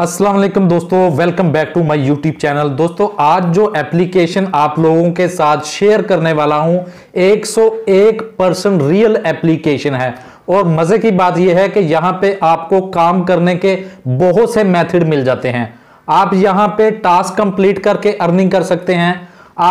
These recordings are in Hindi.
असलम दोस्तों welcome back to my YouTube channel दोस्तों आज जो एप्लीकेशन आप लोगों के साथ शेयर करने वाला हूं 101 परसेंट रियल एप्लीकेशन है और मज़े की बात यह है कि यहां पे आपको काम करने के बहुत से मेथड मिल जाते हैं आप यहां पे टास्क कंप्लीट करके अर्निंग कर सकते हैं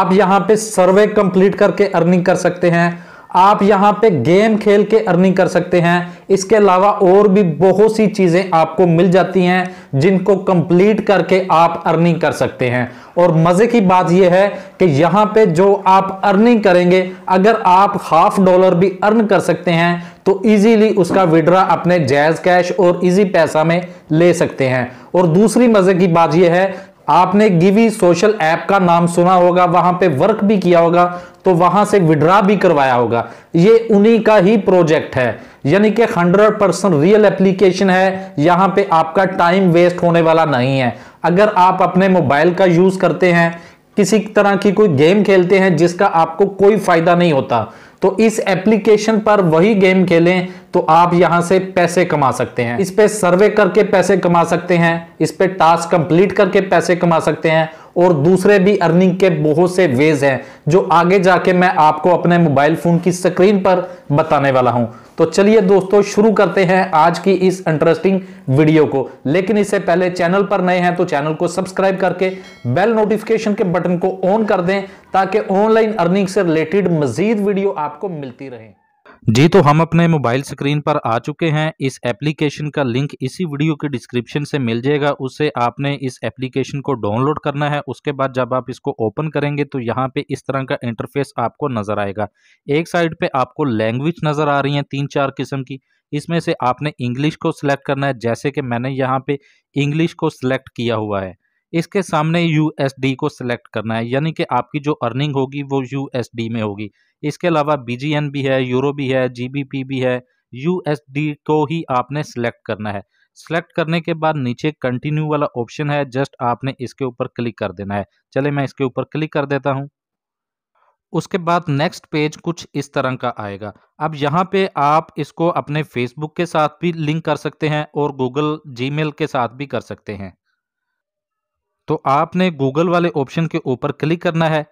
आप यहां पे सर्वे कंप्लीट करके अर्निंग कर सकते हैं आप यहां पे गेम खेल के अर्निंग कर सकते हैं इसके अलावा और भी बहुत सी चीजें आपको मिल जाती हैं जिनको कंप्लीट करके आप अर्निंग कर सकते हैं और मजे की बात यह है कि यहां पे जो आप अर्निंग करेंगे अगर आप हाफ डॉलर भी अर्न कर सकते हैं तो इजीली उसका विड्रा अपने जैज कैश और इजी पैसा में ले सकते हैं और दूसरी मजे की बात यह है आपने गिवी सोशल ऐप का नाम सुना होगा वहां पे वर्क भी किया होगा तो वहां से विड्रा भी करवाया होगा ये उन्हीं का ही प्रोजेक्ट है यानी कि 100 परसेंट रियल एप्लीकेशन है यहां पे आपका टाइम वेस्ट होने वाला नहीं है अगर आप अपने मोबाइल का यूज करते हैं किसी तरह की कोई गेम खेलते हैं जिसका आपको कोई फायदा नहीं होता तो इस एप्लीकेशन पर वही गेम खेलें तो आप यहां से पैसे कमा सकते हैं इस पे सर्वे करके पैसे कमा सकते हैं इस पे टास्क कंप्लीट करके पैसे कमा सकते हैं और दूसरे भी अर्निंग के बहुत से वेज हैं जो आगे जाके मैं आपको अपने मोबाइल फोन की स्क्रीन पर बताने वाला हूं तो चलिए दोस्तों शुरू करते हैं आज की इस इंटरेस्टिंग वीडियो को लेकिन इससे पहले चैनल पर नए हैं तो चैनल को सब्सक्राइब करके बेल नोटिफिकेशन के बटन को ऑन कर दें ताकि ऑनलाइन अर्निंग से रिलेटेड मजीद वीडियो आपको मिलती रहे जी तो हम अपने मोबाइल स्क्रीन पर आ चुके हैं इस एप्लीकेशन का लिंक इसी वीडियो के डिस्क्रिप्शन से मिल जाएगा उससे आपने इस एप्लीकेशन को डाउनलोड करना है उसके बाद जब आप इसको ओपन करेंगे तो यहाँ पे इस तरह का इंटरफेस आपको नज़र आएगा एक साइड पे आपको लैंग्वेज नज़र आ रही है तीन चार किस्म की इसमें से आपने इंग्लिश को सिलेक्ट करना है जैसे कि मैंने यहाँ पे इंग्लिश को सिलेक्ट किया हुआ है इसके सामने यूएसडी को सिलेक्ट करना है यानी कि आपकी जो अर्निंग होगी वो यूएसडी में होगी इसके अलावा बीजीएन भी है यूरो भी है जीबीपी भी है यूएसडी को ही आपने सिलेक्ट करना है सेलेक्ट करने के बाद नीचे कंटिन्यू वाला ऑप्शन है जस्ट आपने इसके ऊपर क्लिक कर देना है चले मैं इसके ऊपर क्लिक कर देता हूँ उसके बाद नेक्स्ट पेज कुछ इस तरह का आएगा अब यहाँ पे आप इसको अपने फेसबुक के साथ भी लिंक कर सकते हैं और गूगल जीमेल के साथ भी कर सकते हैं तो आपने गूगल वाले ऑप्शन के ऊपर क्लिक करना है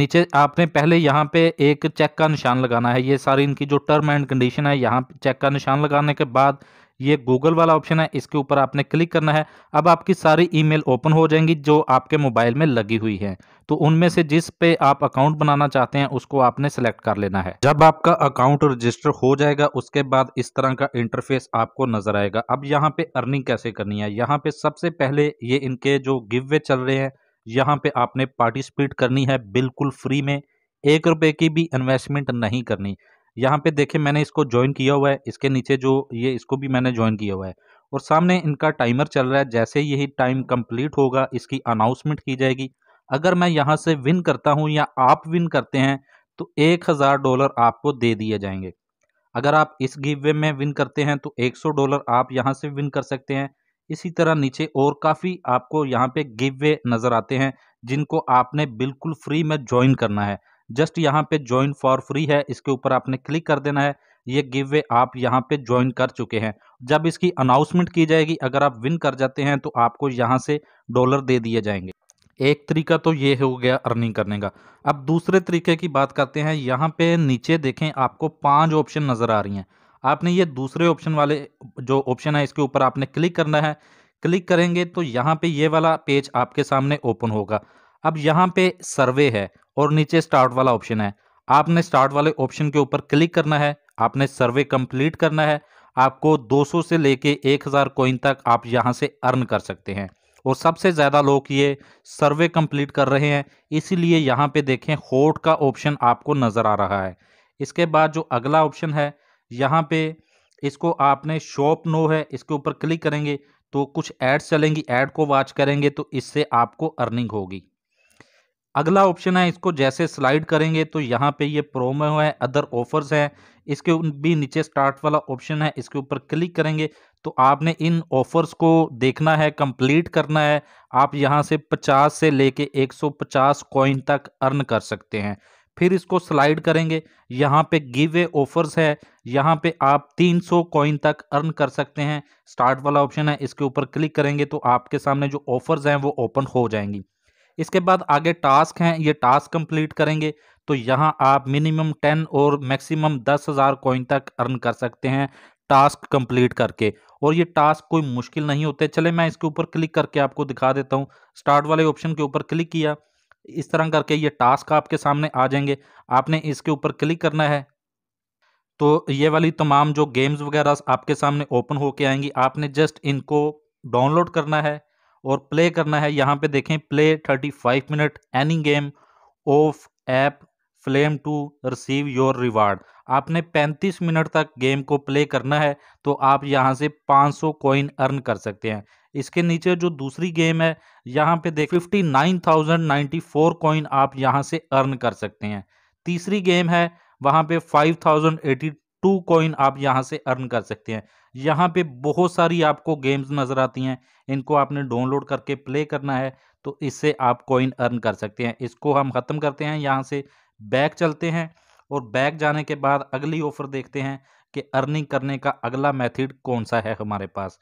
नीचे आपने पहले यहाँ पे एक चेक का निशान लगाना है ये सारी इनकी जो टर्म एंड कंडीशन है यहाँ चेक का निशान लगाने के बाद ये गूगल वाला ऑप्शन है इसके ऊपर आपने क्लिक करना है अब आपकी सारी ईमेल ओपन हो जाएंगी जो आपके मोबाइल में लगी हुई है तो उनमें से जिस पे आप अकाउंट बनाना चाहते हैं उसको आपने सेलेक्ट कर लेना है जब आपका अकाउंट रजिस्टर हो जाएगा उसके बाद इस तरह का इंटरफेस आपको नजर आएगा अब यहाँ पे अर्निंग कैसे करनी है यहाँ पे सबसे पहले ये इनके जो गिव वे चल रहे हैं यहाँ पे आपने पार्टिसिपेट करनी है बिल्कुल फ्री में एक रुपए की भी इन्वेस्टमेंट नहीं करनी यहाँ पे देखे मैंने इसको ज्वाइन किया हुआ है इसके नीचे जो ये इसको भी मैंने ज्वाइन किया हुआ है और सामने इनका टाइमर चल रहा है जैसे यही टाइम कंप्लीट होगा इसकी अनाउंसमेंट की जाएगी अगर मैं यहाँ से विन करता हूँ या आप विन करते हैं तो एक हज़ार डॉलर आपको दे दिए जाएंगे अगर आप इस गिव वे में विन करते हैं तो एक सौ डॉलर आप यहाँ से विन कर सकते हैं इसी तरह नीचे और काफ़ी आपको यहाँ पे गिव वे नज़र आते हैं जिनको आपने बिल्कुल फ्री में ज्वाइन करना है जस्ट यहाँ पे ज्वाइन फॉर फ्री है इसके ऊपर आपने क्लिक कर देना है ये गिव वे आप यहाँ पे ज्वाइन कर चुके हैं जब इसकी अनाउंसमेंट की जाएगी अगर आप विन कर जाते हैं तो आपको यहाँ से डॉलर दे दिए जाएंगे एक तरीका तो ये हो गया अर्निंग करने का अब दूसरे तरीके की बात करते हैं यहाँ पे नीचे देखें आपको पांच ऑप्शन नज़र आ रही हैं आपने ये दूसरे ऑप्शन वाले जो ऑप्शन है इसके ऊपर आपने क्लिक करना है क्लिक करेंगे तो यहाँ पे ये वाला पेज आपके सामने ओपन होगा अब यहाँ पे सर्वे है और नीचे स्टार्ट वाला ऑप्शन है आपने स्टार्ट वाले ऑप्शन के ऊपर क्लिक करना है आपने सर्वे कंप्लीट करना है आपको 200 से लेके 1000 कोइन तक आप यहाँ से अर्न कर सकते हैं और सबसे ज़्यादा लोग ये सर्वे कंप्लीट कर रहे हैं इसीलिए यहाँ पे देखें होट का ऑप्शन आपको नज़र आ रहा है इसके बाद जो अगला ऑप्शन है यहाँ पे इसको आपने शॉप नो है इसके ऊपर क्लिक करेंगे तो कुछ एड्स चलेंगी एड को वॉच करेंगे तो इससे आपको अर्निंग होगी अगला ऑप्शन है इसको जैसे स्लाइड करेंगे तो यहाँ पे ये प्रोमो है अदर ऑफर्स हैं इसके भी नीचे स्टार्ट वाला ऑप्शन है इसके ऊपर क्लिक करेंगे तो आपने इन ऑफर्स को देखना है कंप्लीट करना है आप यहाँ से 50 से लेके 150 कॉइन तक अर्न कर सकते हैं फिर इसको स्लाइड करेंगे यहाँ पे गिव वे ऑफर्स है यहाँ पे आप 300 कॉइन तक अर्न कर सकते हैं स्टार्ट वाला ऑप्शन है इसके ऊपर क्लिक करेंगे तो आपके सामने जो ऑफर्स हैं वो ओपन हो जाएंगी इसके बाद आगे टास्क हैं ये टास्क कंप्लीट करेंगे तो यहाँ आप मिनिमम टेन और मैक्सिमम दस हज़ार कोइन तक अर्न कर सकते हैं टास्क कंप्लीट करके और ये टास्क कोई मुश्किल नहीं होते चले मैं इसके ऊपर क्लिक करके आपको दिखा देता हूँ स्टार्ट वाले ऑप्शन के ऊपर क्लिक किया इस तरह करके ये टास्क आपके सामने आ जाएंगे आपने इसके ऊपर क्लिक करना है तो ये वाली तमाम जो गेम्स वगैरह आपके सामने ओपन होके आएंगी आपने जस्ट इनको डाउनलोड करना है और प्ले करना है यहाँ पे देखें play thirty five minute any game of app flame to receive your reward आपने 35 मिनट तक गेम को प्ले करना है तो आप यहाँ से 500 कॉइन अर्न कर सकते हैं इसके नीचे जो दूसरी गेम है यहाँ पे देख 59,094 कॉइन आप यहाँ से अर्न कर सकते हैं तीसरी गेम है वहाँ पे एटी टू कॉइन आप यहाँ से अर्न कर सकते हैं यहाँ पे बहुत सारी आपको गेम्स नज़र आती हैं इनको आपने डाउनलोड करके प्ले करना है तो इससे आप कॉइन अर्न कर सकते हैं इसको हम ख़त्म करते हैं यहाँ से बैक चलते हैं और बैक जाने के बाद अगली ऑफ़र देखते हैं कि अर्निंग करने का अगला मेथड कौन सा है हमारे पास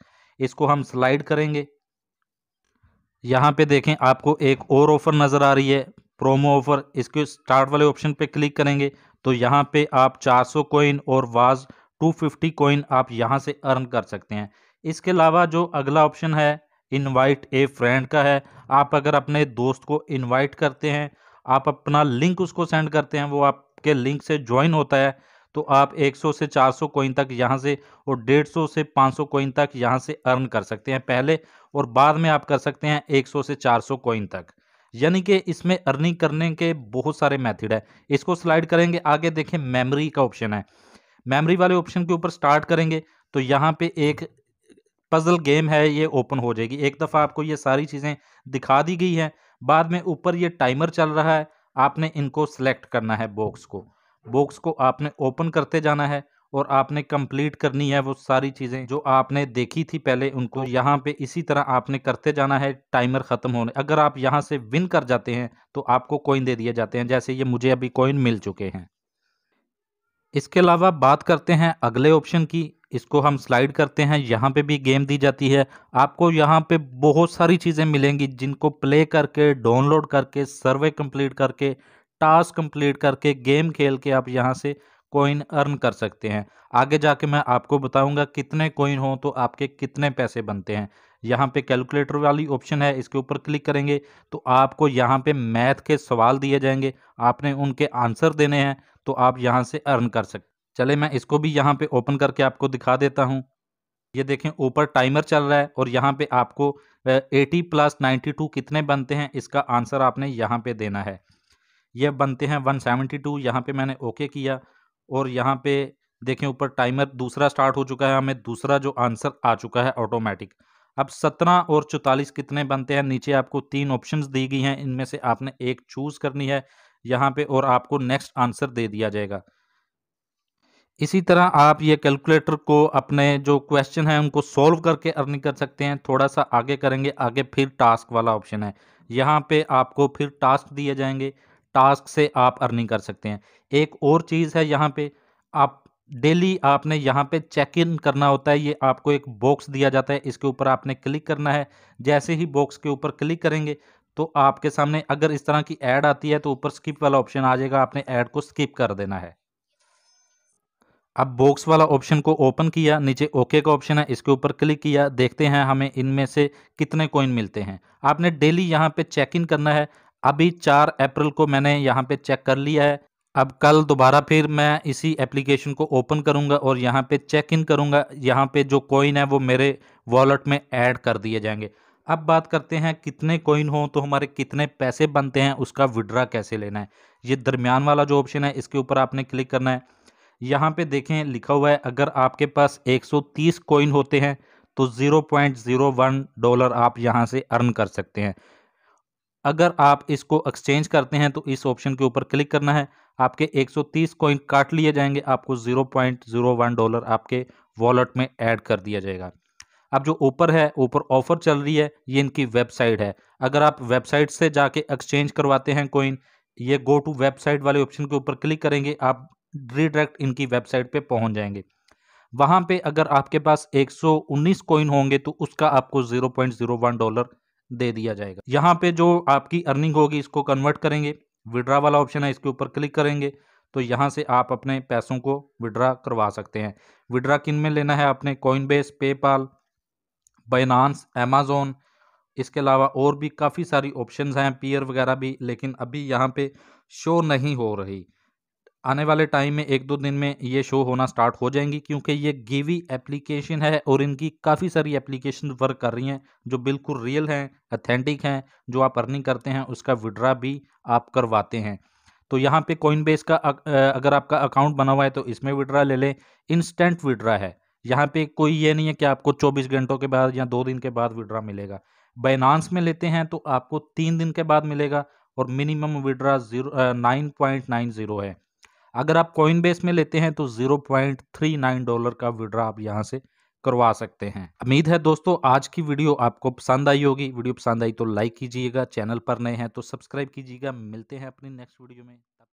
इसको हम स्लाइड करेंगे यहाँ पे देखें आपको एक और ऑफ़र नज़र आ रही है प्रोमो ऑफ़र इसके स्टार्ट वाले ऑप्शन पे क्लिक करेंगे तो यहाँ पे आप 400 कोइन और वाज 250 कोइन आप यहाँ से अर्न कर सकते हैं इसके अलावा जो अगला ऑप्शन है इनवाइट ए फ्रेंड का है आप अगर अपने दोस्त को इनवाइट करते हैं आप अपना लिंक उसको सेंड करते हैं वो आपके लिंक से ज्वाइन होता है तो आप 100 से 400 कोइन तक यहाँ से और 150 से 500 कोइन तक यहाँ से अर्न कर सकते हैं पहले और बाद में आप कर सकते हैं 100 से 400 कोइन तक यानी कि इसमें अर्निंग करने के बहुत सारे मेथड है इसको स्लाइड करेंगे आगे देखें मेमोरी का ऑप्शन है मेमोरी वाले ऑप्शन के ऊपर स्टार्ट करेंगे तो यहाँ पे एक पजल गेम है ये ओपन हो जाएगी एक दफ़ा आपको ये सारी चीज़ें दिखा दी गई हैं बाद में ऊपर ये टाइमर चल रहा है आपने इनको सेलेक्ट करना है बॉक्स को बॉक्स को आपने ओपन करते जाना है और आपने कंप्लीट करनी है वो सारी चीज़ें जो आपने देखी थी पहले उनको यहाँ पे इसी तरह आपने करते जाना है टाइमर ख़त्म होने अगर आप यहाँ से विन कर जाते हैं तो आपको कॉइन दे दिए जाते हैं जैसे ये मुझे अभी कॉइन मिल चुके हैं इसके अलावा बात करते हैं अगले ऑप्शन की इसको हम स्लाइड करते हैं यहाँ पे भी गेम दी जाती है आपको यहाँ पे बहुत सारी चीज़ें मिलेंगी जिनको प्ले करके डाउनलोड करके सर्वे कंप्लीट करके टास्क कंप्लीट करके गेम खेल के आप यहाँ से कॉइन अर्न कर सकते हैं आगे जाके मैं आपको बताऊंगा कितने कॉइन हो तो आपके कितने पैसे बनते हैं यहाँ पे कैलकुलेटर वाली ऑप्शन है इसके ऊपर क्लिक करेंगे तो आपको यहाँ पे मैथ के सवाल दिए जाएंगे आपने उनके आंसर देने हैं तो आप यहाँ से अर्न कर सकते चले मैं इसको भी यहाँ पे ओपन करके आपको दिखा देता हूँ ये देखें ऊपर टाइमर चल रहा है और यहाँ पे आपको 80 प्लस 92 कितने बनते हैं इसका आंसर आपने यहाँ पे देना है ये बनते हैं 172 यहाँ पे मैंने ओके किया और यहाँ पे देखें ऊपर टाइमर दूसरा स्टार्ट हो चुका है हमें दूसरा जो आंसर आ चुका है ऑटोमेटिक अब सत्रह और चौतालीस कितने बनते हैं नीचे आपको तीन ऑप्शंस दी गई हैं इनमें से आपने एक चूज़ करनी है यहाँ पे और आपको नेक्स्ट आंसर दे दिया जाएगा इसी तरह आप ये कैलकुलेटर को अपने जो क्वेश्चन है उनको सॉल्व करके अर्निंग कर सकते हैं थोड़ा सा आगे करेंगे आगे फिर टास्क वाला ऑप्शन है यहाँ पे आपको फिर टास्क दिए जाएंगे टास्क से आप अर्निंग कर सकते हैं एक और चीज़ है यहाँ पे आप डेली आपने यहाँ पे चेक इन करना होता है ये आपको एक बॉक्स दिया जाता है इसके ऊपर आपने क्लिक करना है जैसे ही बॉक्स के ऊपर क्लिक करेंगे तो आपके सामने अगर इस तरह की ऐड आती है तो ऊपर स्किप वाला ऑप्शन आ जाएगा आपने ऐड को स्किप कर देना है अब बॉक्स वाला ऑप्शन को ओपन किया नीचे ओके का ऑप्शन है इसके ऊपर क्लिक किया देखते हैं हमें इनमें से कितने कॉइन मिलते हैं आपने डेली यहाँ पे चेक इन करना है अभी चार अप्रैल को मैंने यहाँ पे चेक कर लिया है अब कल दोबारा फिर मैं इसी एप्लीकेशन को ओपन करूँगा और यहाँ पे चेक इन करूँगा यहाँ पे जो कॉइन है वो मेरे वॉलेट में ऐड कर दिए जाएंगे अब बात करते हैं कितने कॉइन हों तो हमारे कितने पैसे बनते हैं उसका विड्रा कैसे लेना है ये दरमियान वाला जो ऑप्शन है इसके ऊपर आपने क्लिक करना है यहाँ पे देखें लिखा हुआ है अगर आपके पास 130 कॉइन होते हैं तो 0.01 डॉलर आप यहाँ से अर्न कर सकते हैं अगर आप इसको एक्सचेंज करते हैं तो इस ऑप्शन के ऊपर क्लिक करना है आपके 130 कॉइन काट लिए जाएंगे आपको 0.01 डॉलर आपके वॉलेट में ऐड कर दिया जाएगा अब जो ऊपर है ऊपर ऑफर चल रही है ये इनकी वेबसाइट है अगर आप वेबसाइट से जाके एक्सचेंज करवाते हैं कॉइन ये गो टू वेबसाइट वाले ऑप्शन के ऊपर क्लिक करेंगे आप रिडायरेक्ट इनकी वेबसाइट पर पहुंच जाएंगे वहां पर अगर आपके पास एक कॉइन होंगे तो उसका आपको ज़ीरो डॉलर दे दिया जाएगा यहाँ पे जो आपकी अर्निंग होगी इसको कन्वर्ट करेंगे विड्रा वाला ऑप्शन है इसके ऊपर क्लिक करेंगे तो यहाँ से आप अपने पैसों को विड्रा करवा सकते हैं विड्रा किन में लेना है आपने कॉइनबेस पेपाल बाइनांस अमेजोन इसके अलावा और भी काफ़ी सारी ऑप्शंस हैं पीयर वगैरह भी लेकिन अभी यहाँ पे शो नहीं हो रही आने वाले टाइम में एक दो दिन में ये शो होना स्टार्ट हो जाएंगी क्योंकि ये गेवी एप्लीकेशन है और इनकी काफ़ी सारी एप्लीकेशन वर्क कर रही हैं जो बिल्कुल रियल हैं अथेंटिक हैं जो आप अर्निंग करते हैं उसका विड्रा भी आप करवाते हैं तो यहाँ पे कोइन बेस का अगर आपका अकाउंट बना हुआ है तो इसमें विड्रा ले लें इंस्टेंट विड्रा है यहाँ पे कोई ये नहीं है कि आपको 24 घंटों के बाद या दो दिन के बाद विड्रा मिलेगा बाइनांस में लेते हैं तो आपको तीन दिन के बाद मिलेगा और minimum withdraw zero nine point nine zero है अगर आप कॉइन बेस में लेते हैं तो zero point three nine dollar का विड्रा आप यहाँ से करवा सकते हैं उम्मीद है दोस्तों आज की वीडियो आपको पसंद आई होगी वीडियो पसंद आई तो लाइक कीजिएगा चैनल पर नए हैं तो सब्सक्राइब कीजिएगा मिलते हैं अपनी नेक्स्ट वीडियो में